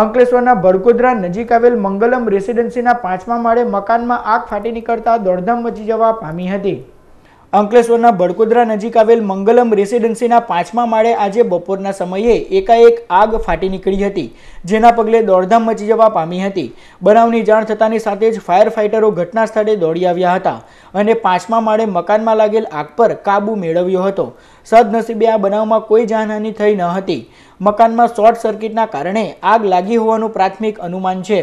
અંકલેશ્વરના ભડકોદરા નજીક આવેલ મંગલમ રેસિડેન્સીના પાંચમા માળે મકાનમાં આગ ફાટી નીકળતા દોડધામ મચી જવા પામી હતી અંકલેશ્વરના ભડકોદરા નજીક આવેલ મંગલમ રેસિડેન્સીના પાંચમા માળે આજે બપોરના સમયે એકાએક આગ ફાટી નીકળી હતી જેના પગલે દોડધામ મચી જવા પામી હતી બનાવની જાણ થતાની સાથે જ ફાયર ફાઇટરો ઘટના સ્થળે દોડી આવ્યા હતા અને પાંચમા માળે મકાનમાં લાગેલ આગ પર કાબુ મેળવ્યો હતો સદનસીબે આ બનાવમાં કોઈ જાનહાની થઈ ન હતી મકાનમાં શોર્ટ સર્કિટના કારણે આગ લાગી હોવાનું પ્રાથમિક અનુમાન છે